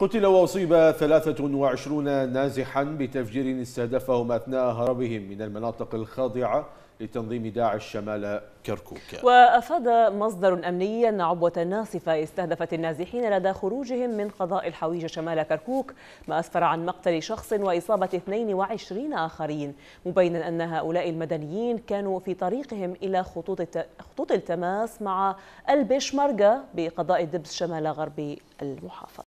قتل وأصيب 23 نازحا بتفجير استهدفهم أثناء هربهم من المناطق الخاضعة لتنظيم داعش شمال كركوك وأفاد مصدر أمني أن عبوة ناصفة استهدفت النازحين لدى خروجهم من قضاء الحويجة شمال كركوك ما أسفر عن مقتل شخص وإصابة 22 آخرين مبينا أن هؤلاء المدنيين كانوا في طريقهم إلى خطوط, خطوط التماس مع البشمركة بقضاء دبس شمال غرب المحافظة